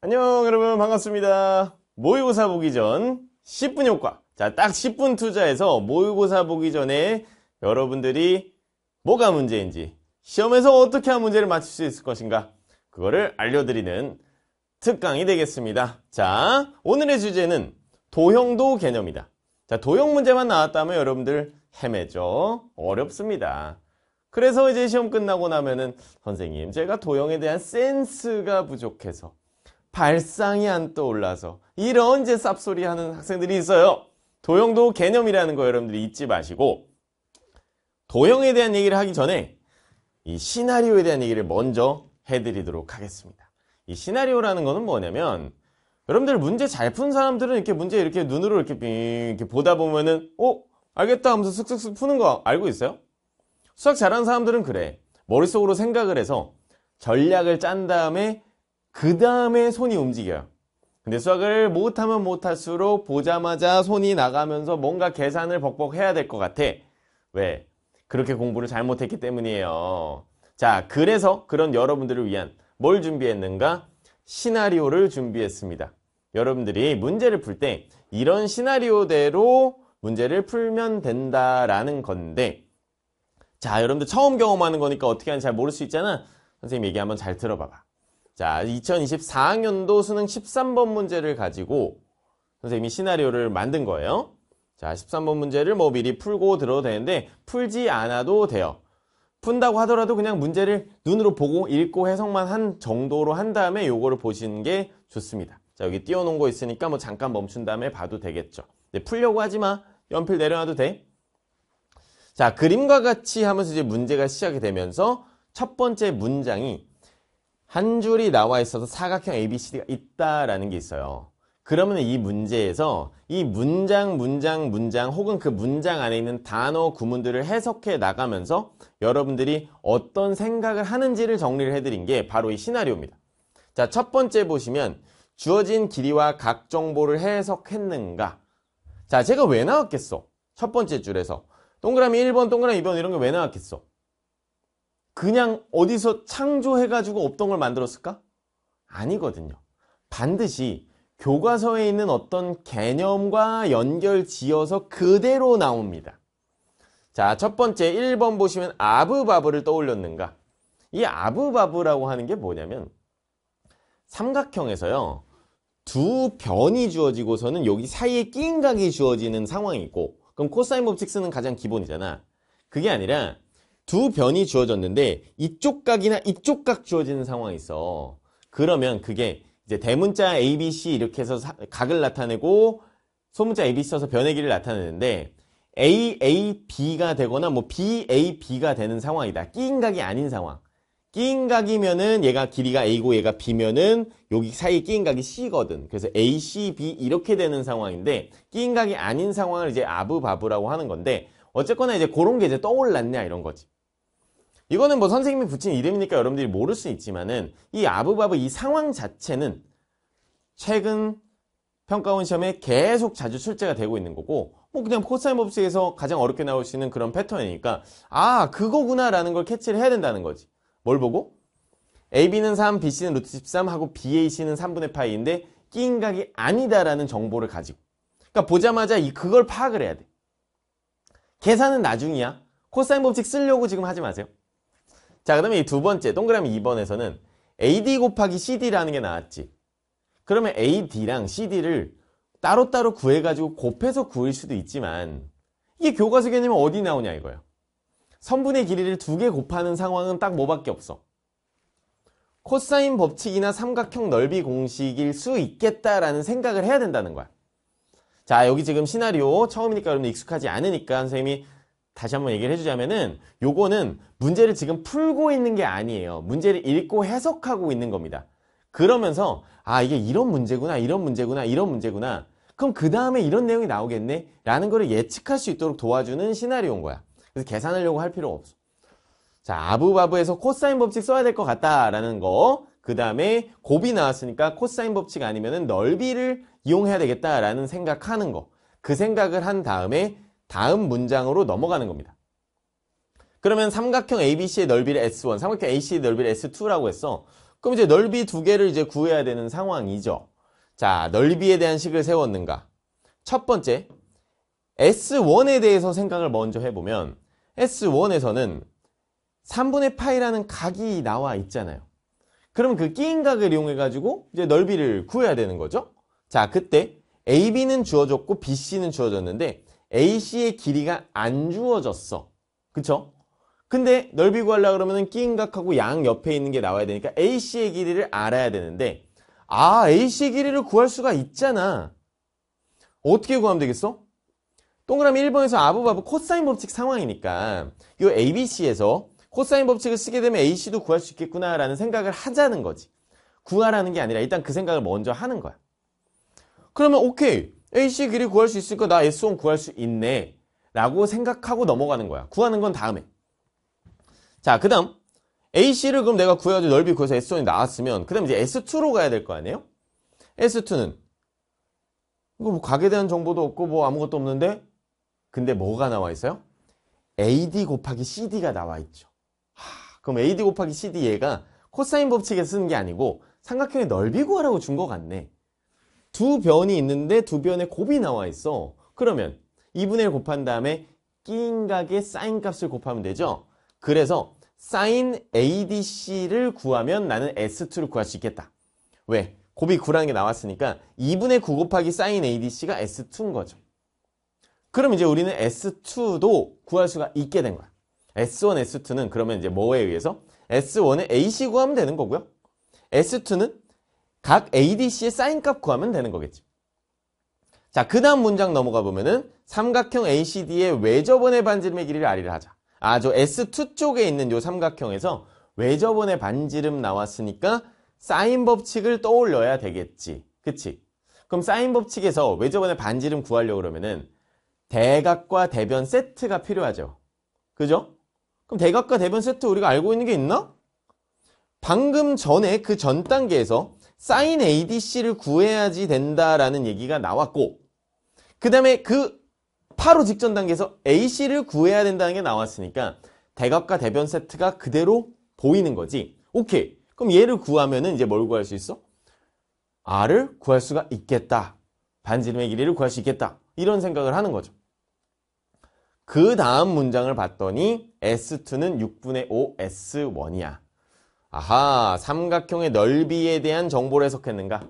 안녕 여러분 반갑습니다 모의고사 보기 전 10분 효과 자딱 10분 투자해서 모의고사 보기 전에 여러분들이 뭐가 문제인지 시험에서 어떻게 한 문제를 맞출 수 있을 것인가 그거를 알려드리는 특강이 되겠습니다 자 오늘의 주제는 도형도 개념이다 자 도형 문제만 나왔다면 여러분들 헤매죠 어렵습니다 그래서 이제 시험 끝나고 나면은 선생님 제가 도형에 대한 센스가 부족해서 발상이 안 떠올라서 이런 제 쌉소리 하는 학생들이 있어요. 도형도 개념이라는 거 여러분들이 잊지 마시고 도형에 대한 얘기를 하기 전에 이 시나리오에 대한 얘기를 먼저 해드리도록 하겠습니다. 이 시나리오라는 거는 뭐냐면 여러분들 문제 잘 푼 사람들은 이렇게 문제 이렇게 눈으로 이렇게 빙 이렇게 보다 보면은 어 알겠다 하면서 쓱쓱슥 푸는 거 알고 있어요? 수학 잘하는 사람들은 그래 머릿속으로 생각을 해서 전략을 짠 다음에 그 다음에 손이 움직여요. 근데 수학을 못하면 못할수록 보자마자 손이 나가면서 뭔가 계산을 벅벅 해야 될 것 같아. 왜? 그렇게 공부를 잘못했기 때문이에요. 자, 그래서 그런 여러분들을 위한 뭘 준비했는가? 시나리오를 준비했습니다. 여러분들이 문제를 풀 때 이런 시나리오대로 문제를 풀면 된다라는 건데 자, 여러분들 처음 경험하는 거니까 어떻게 하는지 잘 모를 수 있잖아. 선생님 얘기 한번 잘 들어봐봐. 자, 2024학년도 수능 13번 문제를 가지고 선생님이 시나리오를 만든 거예요. 자, 13번 문제를 뭐 미리 풀고 들어도 되는데 풀지 않아도 돼요. 푼다고 하더라도 그냥 문제를 눈으로 보고 읽고 해석만 한 정도로 한 다음에 요거를 보시는 게 좋습니다. 자, 여기 띄워놓은 거 있으니까 뭐 잠깐 멈춘 다음에 봐도 되겠죠. 근 풀려고 하지 마. 연필 내려놔도 돼. 자, 그림과 같이 하면서 이제 문제가 시작이 되면서 첫 번째 문장이 한 줄이 나와 있어서 사각형 ABCD가 있다라는 게 있어요. 그러면 이 문제에서 이 문장, 문장, 문장 혹은 그 문장 안에 있는 단어, 구문들을 해석해 나가면서 여러분들이 어떤 생각을 하는지를 정리를 해드린 게 바로 이 시나리오입니다. 자, 첫 번째 보시면 주어진 길이와 각 정보를 해석했는가? 자, 제가 왜 나왔겠어? 첫 번째 줄에서. 동그라미 1번, 동그라미 2번 이런 게 왜 나왔겠어? 그냥 어디서 창조해가지고 없던 걸 만들었을까? 아니거든요. 반드시 교과서에 있는 어떤 개념과 연결 지어서 그대로 나옵니다. 자, 첫 번째 1번 보시면 아브바브를 떠올렸는가? 이 아브바브라고 하는 게 뭐냐면 삼각형에서요. 두 변이 주어지고서는 여기 사이에 끼인 각이 주어지는 상황이고 그럼 코사인 법칙 쓰는 가장 기본이잖아. 그게 아니라 두 변이 주어졌는데 이쪽 각이나 이쪽 각 주어지는 상황이 있어. 그러면 그게 이제 대문자 A, B, C 이렇게 해서 각을 나타내고 소문자 A, B 써서 변의 길을 나타내는데 A, A, B가 되거나 뭐 B, A, B가 되는 상황이다. 끼인 각이 아닌 상황. 끼인 각이면은 얘가 길이가 A고 얘가 B면은 여기 사이 에 끼인 각이 C거든. 그래서 A, C, B 이렇게 되는 상황인데 끼인 각이 아닌 상황을 이제 아부바부라고 하는 건데 어쨌거나 이제 그런 게 이제 떠올랐냐 이런 거지. 이거는 뭐 선생님이 붙인 이름이니까 여러분들이 모를 수 있지만은 이아부바부이 상황 자체는 최근 평가원 시험에 계속 자주 출제가 되고 있는 거고 뭐 그냥 코사인 법칙에서 가장 어렵게 나올 수 있는 그런 패턴이니까 아 그거구나 라는 걸 캐치를 해야 된다는 거지 뭘 보고? AB는 3, BC는 루트 13 하고 BAC는 3분의 파이인데 끼인각이 아니다라는 정보를 가지고 그러니까 보자마자 이 그걸 파악을 해야 돼 계산은 나중이야 코사인 법칙 쓰려고 지금 하지 마세요 자, 그 다음에 이 두 번째 동그라미 2번에서는 AD 곱하기 CD라는 게 나왔지. 그러면 AD랑 CD를 따로따로 구해가지고 곱해서 구일 수도 있지만 이게 교과서 개념이 어디 나오냐 이거요 선분의 길이를 두 개 곱하는 상황은 딱 뭐밖에 없어. 코사인 법칙이나 삼각형 넓이 공식일 수 있겠다라는 생각을 해야 된다는 거야. 자 여기 지금 시나리오 처음이니까 여러분 익숙하지 않으니까 선생님이 다시 한번 얘기를 해주자면은 요거는 문제를 지금 풀고 있는 게 아니에요. 문제를 읽고 해석하고 있는 겁니다. 그러면서 아 이게 이런 문제구나 이런 문제구나 이런 문제구나 그럼 그 다음에 이런 내용이 나오겠네 라는 거를 예측할 수 있도록 도와주는 시나리오인 거야. 그래서 계산하려고 할 필요가 없어. 자 아부바부에서 코사인 법칙 써야 될 것 같다라는 거. 그 다음에 곱이 나왔으니까 코사인 법칙 아니면 은 넓이를 이용해야 되겠다라는 생각하는 거. 그 생각을 한 다음에 다음 문장으로 넘어가는 겁니다. 그러면 삼각형 ABC의 넓이를 S1, 삼각형 AC의 넓이를 S2라고 했어. 그럼 이제 넓이 두 개를 이제 구해야 되는 상황이죠. 자, 넓이에 대한 식을 세웠는가? 첫 번째, S1에 대해서 생각을 먼저 해보면 S1에서는 3분의 파이라는 각이 나와 있잖아요. 그럼 그 끼인 각을 이용해가지고 이제 넓이를 구해야 되는 거죠. 자, 그때 AB는 주어졌고 BC는 주어졌는데 AC의 길이가 안 주어졌어. 그쵸? 근데 넓이 구하려 고 그러면 끼인각하고 양 옆에 있는 게 나와야 되니까 AC의 길이를 알아야 되는데 아 AC의 길이를 구할 수가 있잖아. 어떻게 구하면 되겠어? 동그라미 1번에서 아부바부 코사인 법칙 상황이니까 이 ABC에서 코사인 법칙을 쓰게 되면 AC도 구할 수 있겠구나라는 생각을 하자는 거지. 구하라는 게 아니라 일단 그 생각을 먼저 하는 거야. 그러면 오케이. AC 길이 구할 수 있으니까 나 S1 구할 수 있네 라고 생각하고 넘어가는 거야 구하는 건 다음에 자그 다음 AC를 그럼 내가 구해가지고 넓이 구해서 S1이 나왔으면 그 다음 이제 S2로 가야 될 거 아니에요 S2는 이거 뭐 각에 대한 정보도 없고 뭐 아무것도 없는데 근데 뭐가 나와 있어요? AD 곱하기 CD가 나와 있죠 하, 그럼 AD 곱하기 CD 얘가 코사인 법칙에 쓰는 게 아니고 삼각형의 넓이 구하라고 준 거 같네 두 변이 있는데 두 변에 곱이 나와 있어. 그러면 2분의 1 곱한 다음에 끼인 각의 사인 값을 곱하면 되죠. 그래서 사인 ADC를 구하면 나는 S2를 구할 수 있겠다. 왜? 곱이 9라는 게 나왔으니까 2분의 9 곱하기 사인 ADC가 S2인 거죠. 그럼 이제 우리는 S2도 구할 수가 있게 된 거야. S1, S2는 그러면 이제 뭐에 의해서? S1에 AC 구하면 되는 거고요. S2는 각 ADC의 사인값 구하면 되는 거겠죠. 자, 그 다음 문장 넘어가 보면은 삼각형 ACD의 외접원의 반지름의 길이를 아리를 하자. 아, 저 S2 쪽에 있는 요 삼각형에서 외접원의 반지름 나왔으니까 사인 법칙을 떠올려야 되겠지. 그치? 그럼 사인 법칙에서 외접원의 반지름 구하려고 그러면은 대각과 대변 세트가 필요하죠. 그죠? 그럼 대각과 대변 세트 우리가 알고 있는 게 있나? 방금 전에 그 전 단계에서 s 인 ADC를 구해야지 된다라는 얘기가 나왔고 그 다음에 그 바로 직전 단계에서 AC를 구해야 된다는 게 나왔으니까 대각과 대변 세트가 그대로 보이는 거지 오케이 그럼 얘를 구하면 은 이제 뭘 구할 수 있어? R을 구할 수가 있겠다 반지름의 길이를 구할 수 있겠다 이런 생각을 하는 거죠 그 다음 문장을 봤더니 S2는 6분의 5 S1이야 아하, 삼각형의 넓이에 대한 정보를 해석했는가?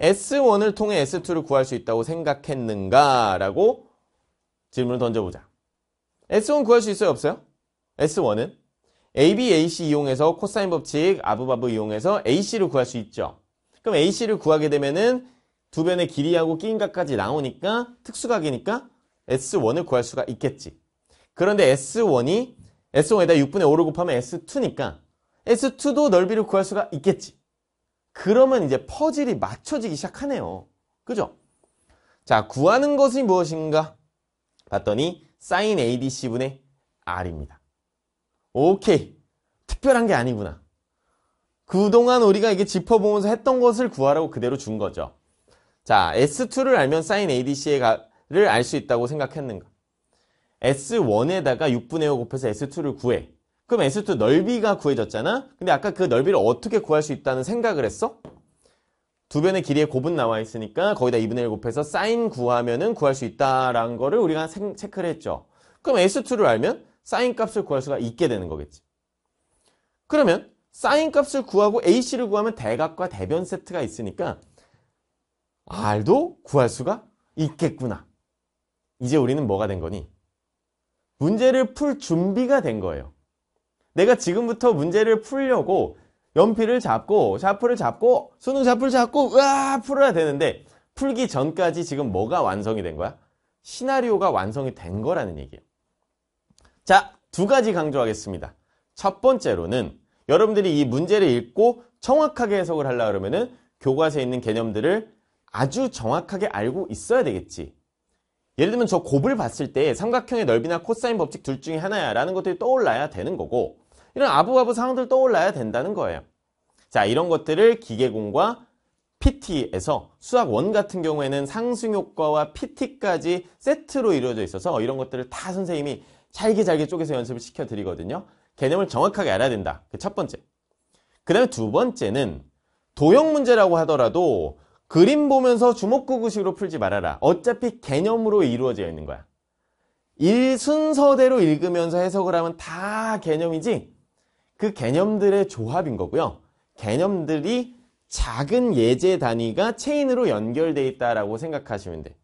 S1을 통해 S2를 구할 수 있다고 생각했는가? 라고 질문을 던져보자. S1 구할 수 있어요? 없어요? S1은? AB, AC 이용해서 코사인 법칙, 아부바부 이용해서 AC를 구할 수 있죠. 그럼 AC를 구하게 되면은 두 변의 길이하고 끼인각까지 나오니까 특수각이니까 S1을 구할 수가 있겠지. 그런데 S1이 S1에다 6분의 5를 곱하면 S2니까 S2도 넓이를 구할 수가 있겠지. 그러면 이제 퍼즐이 맞춰지기 시작하네요. 그죠? 자, 구하는 것이 무엇인가? 봤더니 sin ADC분의 R입니다. 오케이. 특별한 게 아니구나. 그동안 우리가 이게 짚어보면서 했던 것을 구하라고 그대로 준 거죠. 자, S2를 알면 sin ADC를 알 수 있다고 생각했는가? S1에다가 6분의 5 곱해서 S2를 구해. 그럼 S2 넓이가 구해졌잖아? 근데 아까 그 넓이를 어떻게 구할 수 있다는 생각을 했어? 두 변의 길이의 곱은 나와 있으니까 거기다 2분의 1 곱해서 사인 구하면은 구할 수 있다라는 거를 우리가 생, 체크를 했죠. 그럼 S2를 알면 사인 값을 구할 수가 있게 되는 거겠지. 그러면 사인 값을 구하고 AC를 구하면 대각과 대변 세트가 있으니까 R도 구할 수가 있겠구나. 이제 우리는 뭐가 된 거니? 문제를 풀 준비가 된 거예요. 내가 지금부터 문제를 풀려고 연필을 잡고 샤프를 잡고 수능 샤프를 잡고 으아 풀어야 되는데 풀기 전까지 지금 뭐가 완성이 된 거야? 시나리오가 완성이 된 거라는 얘기예요. 자, 두 가지 강조하겠습니다. 첫 번째로는 여러분들이 이 문제를 읽고 정확하게 해석을 하려 그러면은 교과서에 있는 개념들을 아주 정확하게 알고 있어야 되겠지. 예를 들면 저 곱을 봤을 때 삼각형의 넓이나 코사인 법칙 둘 중에 하나야 라는 것들이 떠올라야 되는 거고 이런 아부가부 상황들 떠올라야 된다는 거예요. 자, 이런 것들을 기계공과 PT에서 수학 원 같은 경우에는 상승 효과와 PT까지 세트로 이루어져 있어서 이런 것들을 다 선생님이 잘게 잘게 쪼개서 연습을 시켜 드리거든요. 개념을 정확하게 알아야 된다. 그 첫 번째. 그다음에 두 번째는 도형 문제라고 하더라도 그림 보면서 주먹구구식으로 풀지 말아라. 어차피 개념으로 이루어져 있는 거야. 일 순서대로 읽으면서 해석을 하면 다 개념이지 그 개념들의 조합인 거고요. 개념들이 작은 예제 단위가 체인으로 연결되어 있다라고 생각하시면 돼.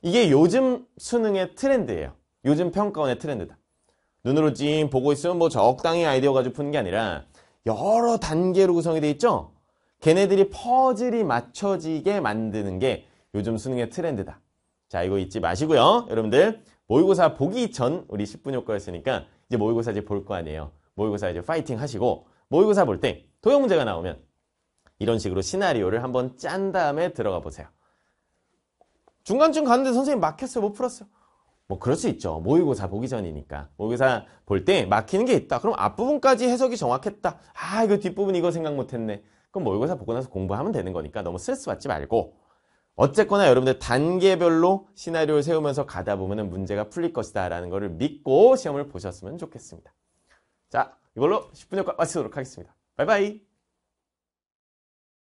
이게 요즘 수능의 트렌드예요. 요즘 평가원의 트렌드다. 눈으로 찜 보고 있으면 뭐 적당히 아이디어 가지고 푸는 게 아니라 여러 단계로 구성이 돼 있죠. 걔네들이 퍼즐이 맞춰지게 만드는 게 요즘 수능의 트렌드다. 자, 이거 잊지 마시고요. 여러분들 모의고사 보기 전 우리 10분 효과였으니까 이제 모의고사 이제 볼 거 아니에요. 모의고사 이제 파이팅 하시고 모의고사 볼 때 도형 문제가 나오면 이런 식으로 시나리오를 한번 짠 다음에 들어가 보세요. 중간쯤 가는데 선생님 막혔어요? 못 뭐 풀었어요? 뭐 그럴 수 있죠. 모의고사 보기 전이니까. 모의고사 볼 때 막히는 게 있다. 그럼 앞부분까지 해석이 정확했다. 아 이거 뒷부분 이거 생각 못했네. 그럼 모의고사 보고 나서 공부하면 되는 거니까 너무 스트레스 받지 말고 어쨌거나 여러분들 단계별로 시나리오를 세우면서 가다 보면 문제가 풀릴 것이다 라는 거를 믿고 시험을 보셨으면 좋겠습니다. 자, 이걸로 10분 효과 마치도록 하겠습니다. 바이바이!